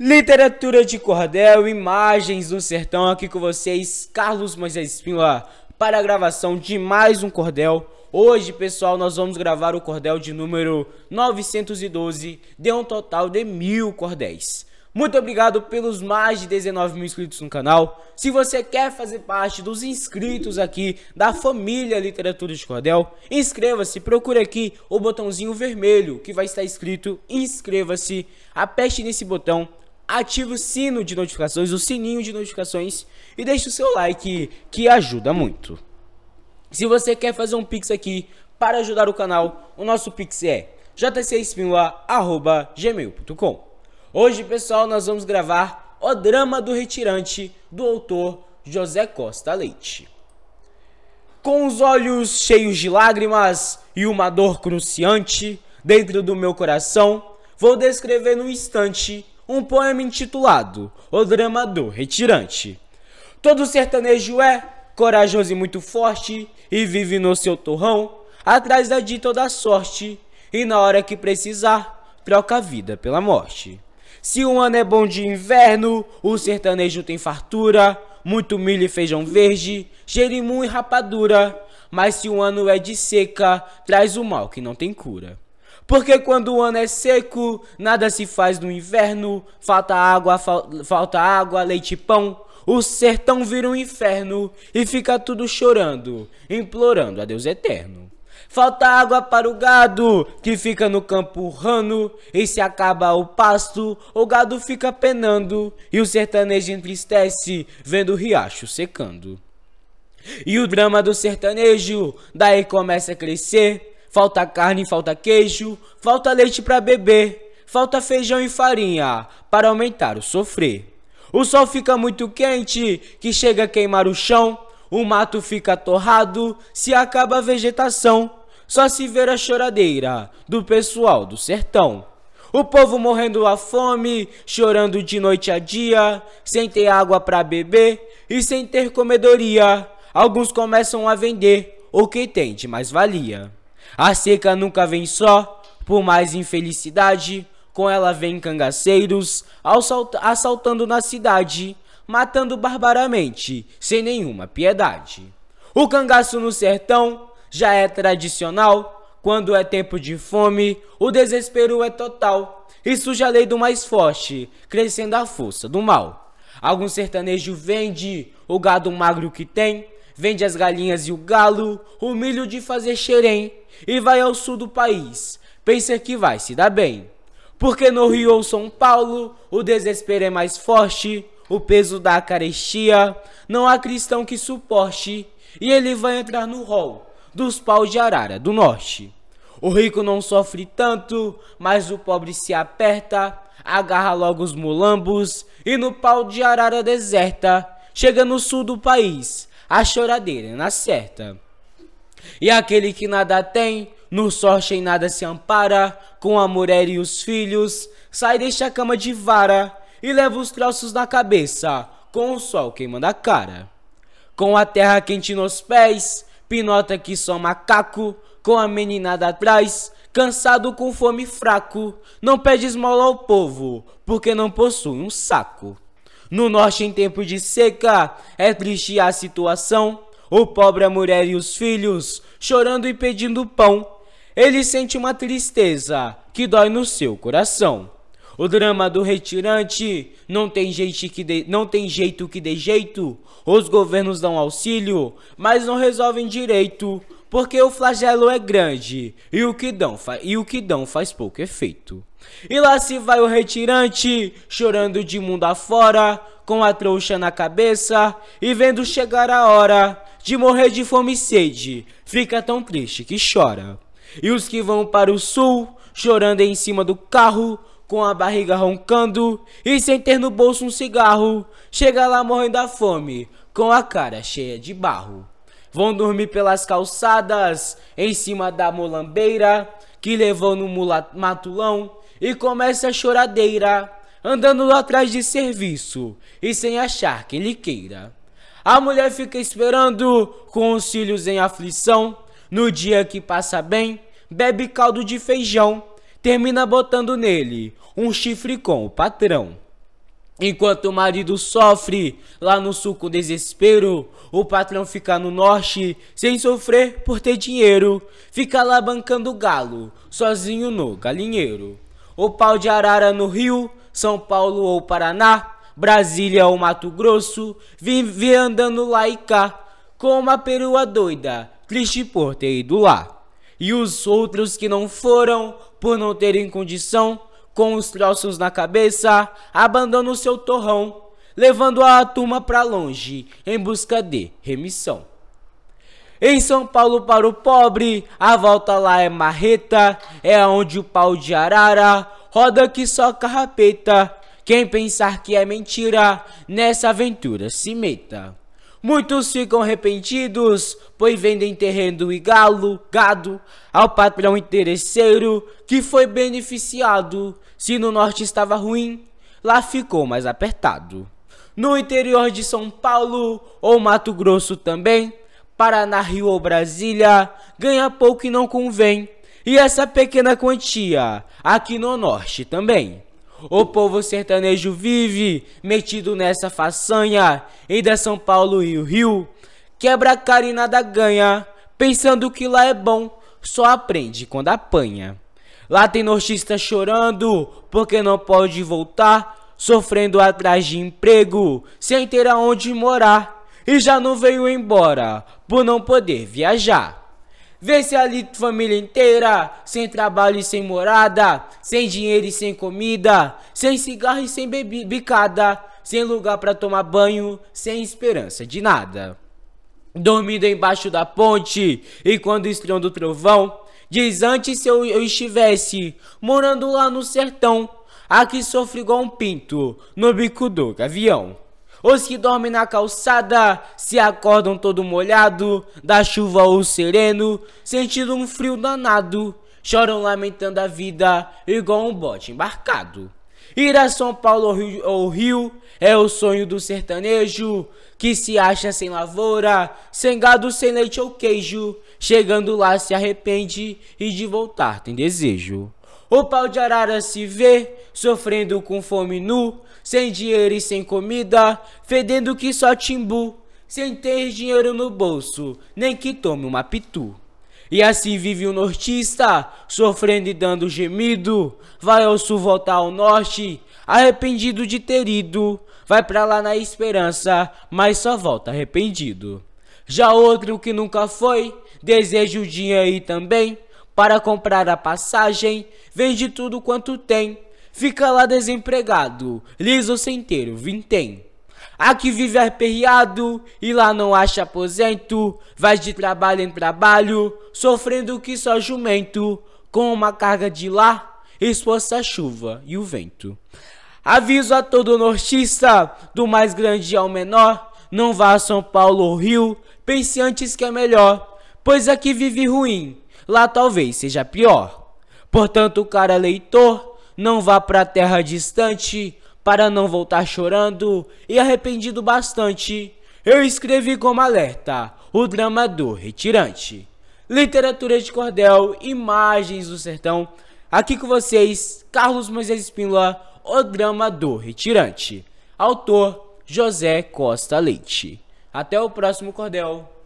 Literatura de cordel, imagens do sertão, aqui com vocês, Carlos Moisés Espíndola, para a gravação de mais um cordel. Hoje, pessoal, nós vamos gravar o cordel de número 912, de um total de mil cordéis. Muito obrigado pelos mais de 19 mil inscritos no canal. Se você quer fazer parte dos inscritos aqui da família Literatura de Cordel, inscreva-se, procure aqui o botãozinho vermelho que vai estar escrito inscreva-se, aperte nesse botão, ative o sino de notificações, o sininho de notificações e deixe o seu like que ajuda muito. Se você quer fazer um pix aqui para ajudar o canal, o nosso pix é jcspinula@gmail.com. Hoje, pessoal, nós vamos gravar O Drama do Retirante do autor José Costa Leite. Com os olhos cheios de lágrimas e uma dor cruciante dentro do meu coração, vou descrever no instante um poema intitulado O Drama do Retirante. Todo sertanejo é corajoso e muito forte e vive no seu torrão, atrás da de toda sorte e na hora que precisar, troca a vida pela morte. Se um ano é bom de inverno, o sertanejo tem fartura, muito milho e feijão verde, gerimum e rapadura. Mas se um ano é de seca, traz o mal que não tem cura. Porque quando o ano é seco, nada se faz no inverno. Falta água, fal falta água, leite e pão. O sertão vira um inferno e fica tudo chorando, implorando a Deus eterno. Falta água para o gado que fica no campo rano e se acaba o pasto, o gado fica penando e o sertanejo entristece vendo o riacho secando. E o drama do sertanejo daí começa a crescer Falta carne, falta queijo, falta leite para beber, falta feijão e farinha para aumentar o sofrer. O sol fica muito quente que chega a queimar o chão, o mato fica torrado se acaba a vegetação. Só se vê a choradeira do pessoal do sertão. O povo morrendo à fome, chorando de noite a dia, sem ter água para beber e sem ter comedoria. Alguns começam a vender o que tem de mais valia. A seca nunca vem só, por mais infelicidade, com ela vem cangaceiros, assaltando na cidade, matando barbaramente, sem nenhuma piedade. O cangaço no sertão já é tradicional, quando é tempo de fome, o desespero é total. Isso já a lei do mais forte, crescendo a força do mal. Algum sertanejo vende o gado magro que tem, vende as galinhas e o galo, o milho de fazer xerém e vai ao sul do país. Pensa que vai se dar bem. Porque no Rio ou São Paulo o desespero é mais forte, o peso da carestia, não há cristão que suporte e ele vai entrar no rol dos paus de arara do norte. O rico não sofre tanto, mas o pobre se aperta, agarra logo os mulambos e no pau de arara deserta, chega no sul do país, a choradeira, na certa. E aquele que nada tem, no sorte em nada se ampara, com a mulher e os filhos, sai deste a cama de vara e leva os troços na cabeça, com o sol queimando a cara. Com a terra quente nos pés, pinota que só macaco, com a meninada atrás, cansado com fome fraco, não pede esmola ao povo, porque não possui um saco. No norte, em tempo de seca, é triste a situação. O pobre, a mulher e os filhos chorando e pedindo pão. Ele sente uma tristeza que dói no seu coração. O drama do retirante não tem jeito que de, não tem jeito que dê jeito. Os governos dão auxílio, mas não resolvem direito porque o flagelo é grande e o que dão, e o que dão faz pouco efeito. E lá se vai o retirante, chorando de mundo afora, com a trouxa na cabeça e vendo chegar a hora de morrer de fome e sede, fica tão triste que chora. E os que vão para o sul, chorando em cima do carro, com a barriga roncando e sem ter no bolso um cigarro, chega lá morrendo da fome, com a cara cheia de barro. Vão dormir pelas calçadas, em cima da molambeira, que levou no matulão e começa a choradeira, andando atrás de serviço e sem achar quem lhe queira. A mulher fica esperando, com os cílios em aflição, no dia que passa bem, bebe caldo de feijão, termina botando nele um chifre com o patrão. Enquanto o marido sofre lá no sul com desespero, o patrão fica no norte sem sofrer por ter dinheiro, fica lá bancando galo, sozinho no galinheiro. O pau de arara no Rio, São Paulo ou Paraná, Brasília ou Mato Grosso, vive andando lá e cá, com uma perua doida, triste por ter ido lá. E os outros que não foram, por não terem condição, com os troços na cabeça, abandona o seu torrão, levando a turma para longe em busca de remissão. Em São Paulo para o pobre, a volta lá é marreta, é onde o pau de arara roda que só carrapeta. Quem pensar que é mentira, nessa aventura se meta. Muitos ficam arrependidos, pois vendem terreno e galo, gado, ao patrão interesseiro, que foi beneficiado. Se no norte estava ruim, lá ficou mais apertado. No interior de São Paulo, ou Mato Grosso também, Paraná, Rio ou Brasília, ganha pouco e não convém. E essa pequena quantia, aqui no norte também. O povo sertanejo vive metido nessa façanha. Ainda São Paulo e o Rio. Quebra a cara e nada ganha. Pensando que lá é bom, só aprende quando apanha. Lá tem nortista chorando, porque não pode voltar. Sofrendo atrás de emprego, sem ter aonde morar. E já não veio embora, por não poder viajar. Vê-se ali família inteira, sem trabalho e sem morada, sem dinheiro e sem comida, sem cigarro e sem bicada, sem lugar para tomar banho, sem esperança de nada. Dormindo embaixo da ponte, e quando estreou do trovão, diz antes se eu, eu estivesse morando lá no sertão, aqui sofro igual um pinto, no bico do gavião. Os que dormem na calçada se acordam todo molhado, da chuva ou sereno, sentindo um frio danado, choram lamentando a vida, igual um bote embarcado. Ir a São Paulo ou Rio é o sonho do sertanejo, que se acha sem lavoura, sem gado, sem leite ou queijo, chegando lá se arrepende e de voltar tem desejo. O pau de arara se vê, sofrendo com fome nu, sem dinheiro e sem comida, fedendo que só timbu, sem ter dinheiro no bolso, nem que tome uma pitu. E assim vive o um nortista, sofrendo e dando gemido. Vai ao sul voltar ao norte, arrependido de ter ido. Vai pra lá na esperança, mas só volta arrependido. Já outro que nunca foi, deseja o dia aí também para comprar a passagem, vende tudo quanto tem, fica lá desempregado, liso sem ter o vintém. Aqui vive aperreado e lá não acha aposento, vai de trabalho em trabalho, sofrendo que só jumento, com uma carga de lá, exposta a chuva e o vento. Aviso a todo nortista, do mais grande ao menor, não vá a São Paulo ou Rio, pense antes que é melhor, pois aqui vive ruim, Lá talvez seja pior. Portanto, cara leitor, não vá para terra distante para não voltar chorando e arrependido bastante. Eu escrevi como alerta o drama do retirante. Literatura de cordel, imagens do sertão. Aqui com vocês, Carlos Moisés Espíndola, o drama do retirante. Autor José Costa Leite. Até o próximo cordel.